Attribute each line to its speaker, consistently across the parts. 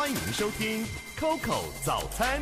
Speaker 1: 欢迎收听 COCO 早餐。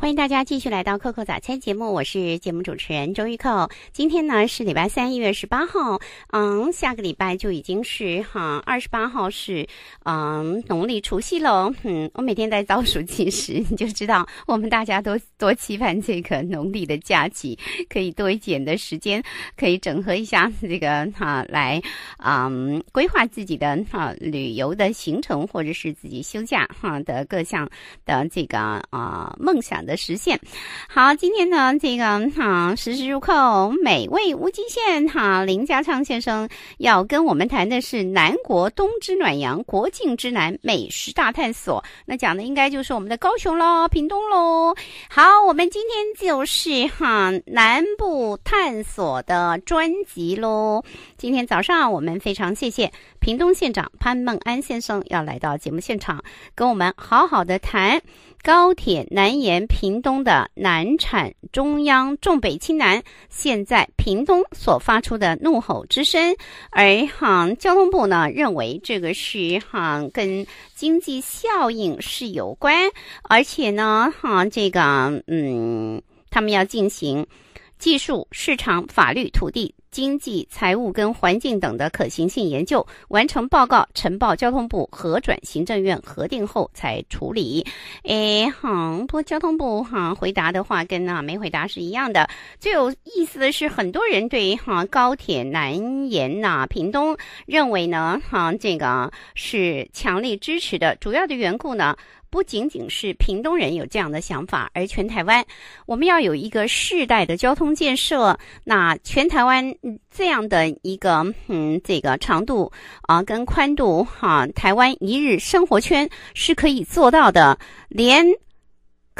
Speaker 1: 欢迎大家继续来到扣扣早餐节目，我是节目主持人周玉扣。今天呢是礼拜三，一月十八号。嗯，下个礼拜就已经是哈二十八号是嗯农历除夕喽。嗯，我每天在倒数计时，你就知道 我们大家都多期盼这个农历的假期，可以多一点的时间，可以整合一下这个哈来嗯规划自己的哈旅游的行程，或者是自己休假哈的各项的这个啊梦想。的实现，好，今天呢，这个哈，食时入扣，美味无极限哈，林家昌先生要跟我们谈的是南国冬之暖阳，国境之南美食大探索，那讲的应该就是我们的高雄喽，屏东喽。好，我们今天就是哈南部探索的专辑喽。今天早上我们非常谢谢屏东县长潘孟安先生要来到节目现场，跟我们好好的谈。高铁南延屏东的南产，中央重北轻南。现在屏东所发出的怒吼之声，而哈交通部呢认为这个是哈跟经济效应是有关，而且呢哈这个嗯，他们要进行技术、市场、法律、土地。经济、财务跟环境等的可行性研究完成报告，呈报交通部核准，行政院核定后才处理。哎，哈，不过交通部哈回答的话跟啊没回答是一样的。最有意思的是，很多人对哈高铁南延呐、屏东认为呢哈这个是强力支持的，主要的缘故呢。不仅仅是屏东人有这样的想法，而全台湾，我们要有一个世代的交通建设。那全台湾这样的一个嗯，这个长度啊跟宽度哈，台湾一日生活圈是可以做到的，连。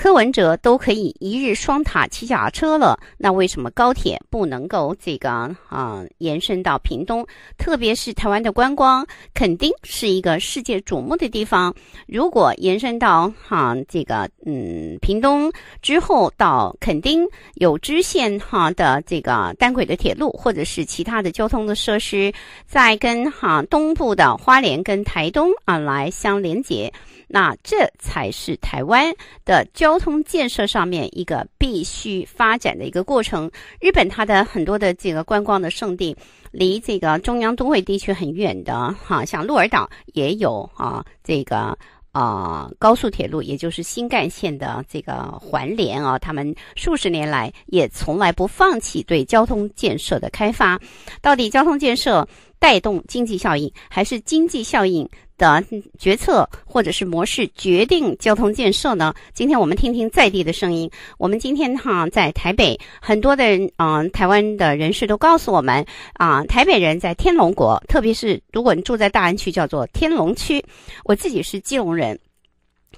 Speaker 1: 柯文哲都可以一日双塔骑脚车了，那为什么高铁不能够这个啊延伸到屏东？特别是台湾的观光，垦丁是一个世界瞩目的地方。如果延伸到哈这个嗯屏东之后，到垦丁有支线哈的这个单轨的铁路，或者是其他的交通的设施，再跟哈东部的花莲跟台东啊来相连接。那这才是台湾的交通建设上面一个必须发展的一个过程。日本它的很多的这个观光的圣地，离这个中央都会地区很远的，哈，像鹿儿岛也有啊，这个啊高速铁路，也就是新干线的这个环联啊，他们数十年来也从来不放弃对交通建设的开发。到底交通建设带动经济效应，还是经济效应？的决策或者是模式决定交通建设呢？今天我们听听在地的声音。我们今天哈在台北，很多的嗯台湾的人士都告诉我们啊，台北人在天龙国，特别是如果你住在大安区，叫做天龙区。我自己是基隆人。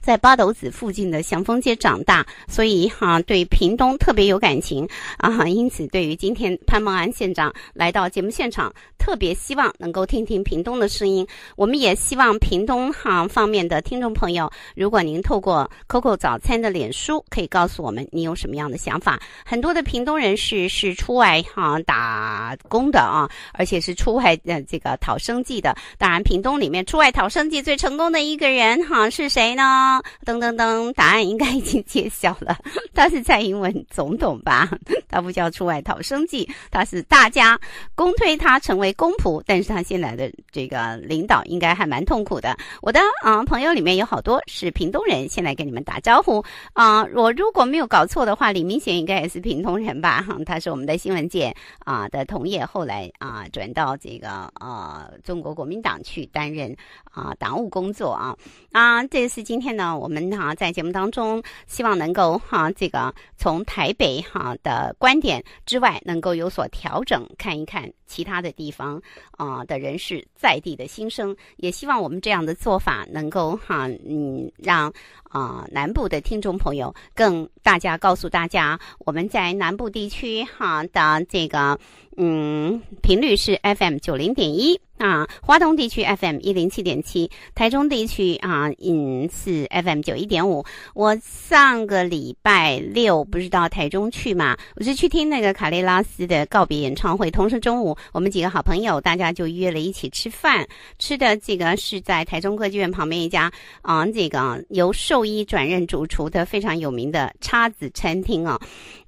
Speaker 1: 在八斗子附近的祥丰街长大，所以哈对屏东特别有感情啊，因此对于今天潘孟安县长来到节目现场，特别希望能够听听屏东的声音。我们也希望屏东哈方面的听众朋友，如果您透过 Coco 早餐的脸书，可以告诉我们你有什么样的想法。很多的屏东人士是出外哈打工的啊，而且是出外呃这个讨生计的。当然，屏东里面出外讨生计最成功的一个人哈是谁呢？啊，噔噔噔，答案应该已经揭晓了。他 是蔡英文总统吧？他 不叫出外逃生计，他是大家公推他成为公仆，但是他现在的这个领导应该还蛮痛苦的。我的啊，朋友里面有好多是屏东人，先来跟你们打招呼啊。我如果没有搞错的话，李明贤应该也是屏东人吧？他是我们的新闻界啊的同业，后来啊转到这个呃中国国民党去担任啊党务工作啊啊。这是今天。呢，我们哈在节目当中，希望能够哈这个从台北哈的观点之外，能够有所调整，看一看其他的地方啊的人士在地的心声，也希望我们这样的做法能够哈嗯让啊南部的听众朋友更大家告诉大家，我们在南部地区哈的这个。嗯，频率是 FM 九零点一啊，华东地区 FM 一零七点七，台中地区啊，嗯是 FM 九一点五。我上个礼拜六不是到台中去嘛，我是去听那个卡列拉斯的告别演唱会。同时中午我们几个好朋友大家就约了一起吃饭，吃的这个是在台中歌剧院旁边一家啊，这个由兽医转任主厨的非常有名的叉子餐厅啊。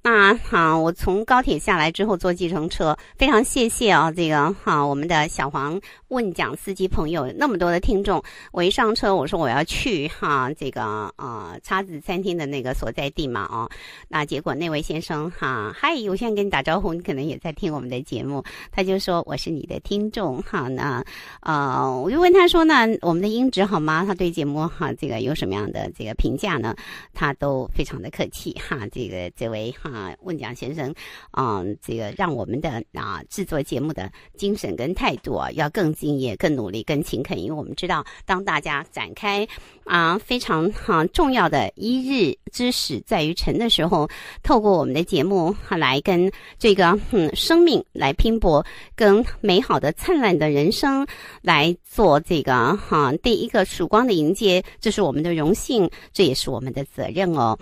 Speaker 1: 那好，我从高铁下来之后坐计程车。非常谢谢啊，这个哈，我们的小黄问讲司机朋友那么多的听众，我一上车我说我要去哈，这个呃叉子餐厅的那个所在地嘛啊，那结果那位先生哈，嗨，我现在跟你打招呼，你可能也在听我们的节目，他就说我是你的听众哈，那呃，我就问他说呢，我们的音质好吗？他对节目哈这个有什么样的这个评价呢？他都非常的客气哈，这个这位哈问讲先生，嗯，这个让我们的。啊，制作节目的精神跟态度啊，要更敬业、更努力、更勤恳。因为我们知道，当大家展开啊，非常哈重要的一日之始在于晨的时候，透过我们的节目来跟这个嗯生命来拼搏，跟美好的灿烂的人生来做这个哈第一个曙光的迎接，这是我们的荣幸，这也是我们的责任哦。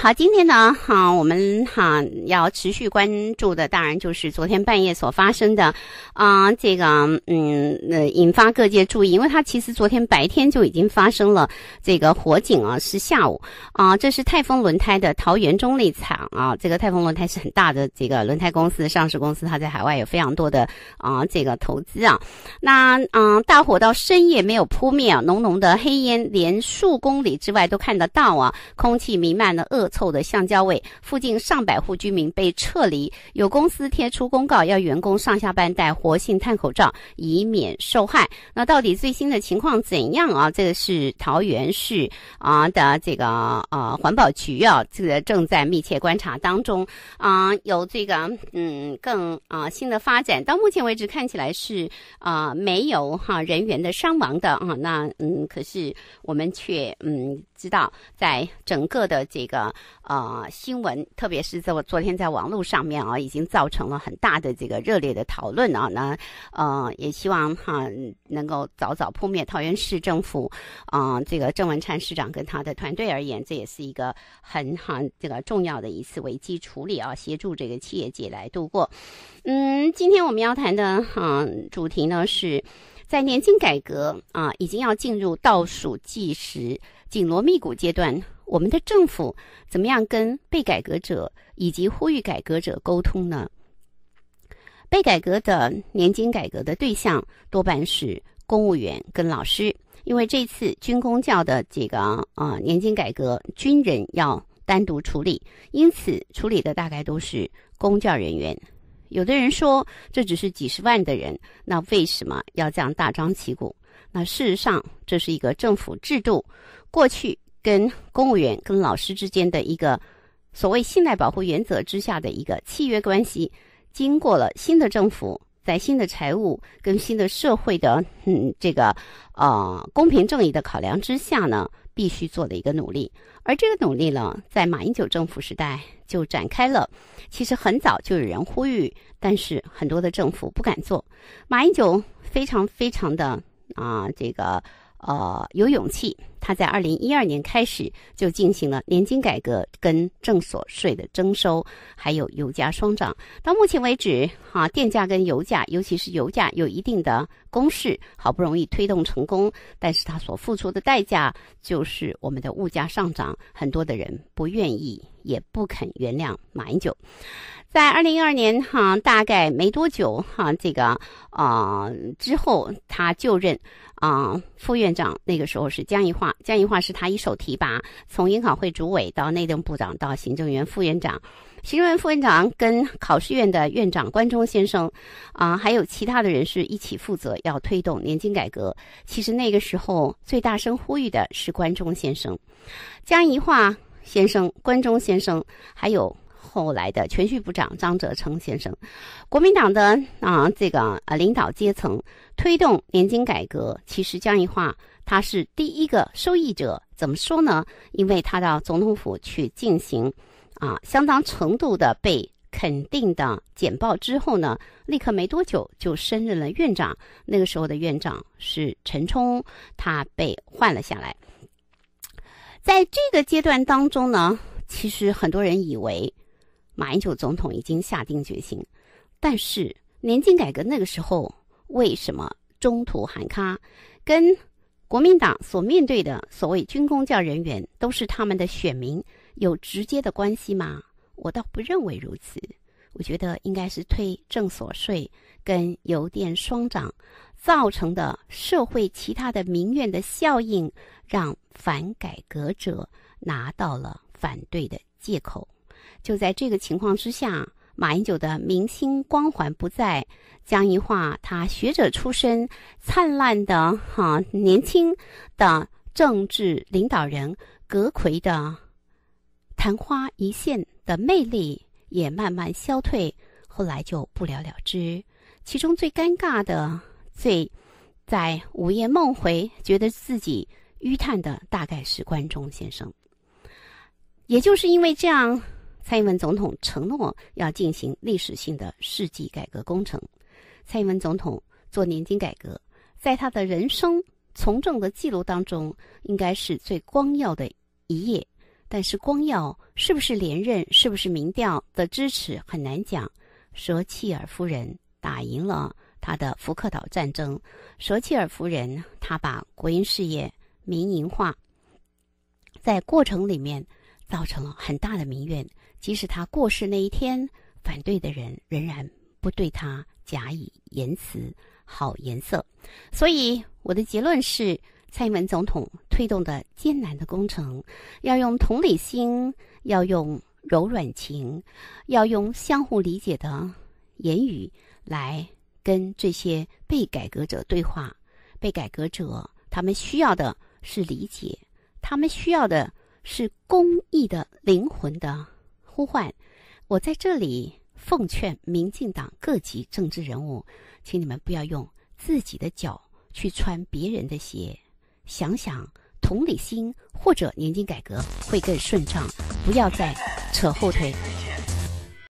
Speaker 1: 好，今天呢，哈，我们哈要持续关注的，当然就是昨天半夜所发生的，啊这个，嗯，呃，引发各界注意，因为它其实昨天白天就已经发生了这个火警啊，是下午啊，这是泰丰轮胎的桃园中立厂啊，这个泰丰轮胎是很大的这个轮胎公司，上市公司，它在海外有非常多的啊这个投资啊，那嗯，大火到深夜没有扑灭啊，浓浓的黑烟连数公里之外都看得到啊，空气弥漫的恶。臭的橡胶味，附近上百户居民被撤离。有公司贴出公告，要员工上下班戴活性炭口罩，以免受害。那到底最新的情况怎样啊？这个是桃园市啊的这个啊环保局啊，这个正在密切观察当中啊。有这个嗯更啊新的发展，到目前为止看起来是啊没有哈人员的伤亡的啊。那嗯可是我们却嗯。知道，在整个的这个呃新闻，特别是在我昨天在网络上面啊，已经造成了很大的这个热烈的讨论啊。那呃，也希望哈能够早早扑灭。桃园市政府啊，这个郑文灿市长跟他的团队而言，这也是一个很很这个重要的一次危机处理啊，协助这个企业界来度过。嗯，今天我们要谈的哈主题呢，是在年金改革啊，已经要进入倒数计时。紧锣密鼓阶段，我们的政府怎么样跟被改革者以及呼吁改革者沟通呢？被改革的年金改革的对象多半是公务员跟老师，因为这次军工教的这个呃年金改革，军人要单独处理，因此处理的大概都是公教人员。有的人说，这只是几十万的人，那为什么要这样大张旗鼓？那事实上，这是一个政府制度，过去跟公务员、跟老师之间的一个所谓信赖保护原则之下的一个契约关系，经过了新的政府在新的财务跟新的社会的嗯这个呃公平正义的考量之下呢。必须做的一个努力，而这个努力呢，在马英九政府时代就展开了。其实很早就有人呼吁，但是很多的政府不敢做。马英九非常非常的啊，这个呃有勇气。他在二零一二年开始就进行了年金改革、跟正所税的征收，还有油价双涨。到目前为止，哈电价跟油价，尤其是油价，有一定的公式，好不容易推动成功，但是它所付出的代价就是我们的物价上涨很多的人不愿意，也不肯原谅马英九。在二零一二年，哈大概没多久，哈这个啊之后他就任啊副院长，那个时候是江宜桦。江宜桦是他一手提拔，从银考会主委到内政部长到行政院副院长，行政院副院长跟考试院的院长关中先生，啊，还有其他的人士一起负责要推动年金改革。其实那个时候最大声呼吁的是关中先生，江宜桦先生、关中先生还有。后来的全序部长张泽成先生，国民党的啊这个呃领导阶层推动年金改革，其实江宜桦话他是第一个受益者。怎么说呢？因为他到总统府去进行啊相当程度的被肯定的简报之后呢，立刻没多久就升任了院长。那个时候的院长是陈冲，他被换了下来。在这个阶段当中呢，其实很多人以为。马英九总统已经下定决心，但是年金改革那个时候为什么中途喊卡？跟国民党所面对的所谓军公教人员都是他们的选民有直接的关系吗？我倒不认为如此。我觉得应该是推正所税跟邮电双涨造成的社会其他的民怨的效应，让反改革者拿到了反对的借口。就在这个情况之下，马英九的明星光环不在，江宜桦他学者出身，灿烂的哈年轻的政治领导人葛魁的昙花一现的魅力也慢慢消退，后来就不了了之。其中最尴尬的、最在午夜梦回觉得自己淤叹的，大概是关中先生。也就是因为这样。蔡英文总统承诺要进行历史性的世纪改革工程。蔡英文总统做年金改革，在他的人生从政的记录当中，应该是最光耀的一页。但是光耀是不是连任，是不是民调的支持很难讲。舍切尔夫人打赢了他的福克岛战争。舍切尔夫人他把国营事业民营化，在过程里面造成了很大的民怨。即使他过世那一天，反对的人仍然不对他假以言辞、好颜色。所以，我的结论是：蔡英文总统推动的艰难的工程，要用同理心，要用柔软情，要用相互理解的言语来跟这些被改革者对话。被改革者他们需要的是理解，他们需要的是公益的灵魂的。呼唤！我在这里奉劝民进党各级政治人物，请你们不要用自己的脚去穿别人的鞋。想想同理心或者年金改革会更顺畅，不要再扯后腿。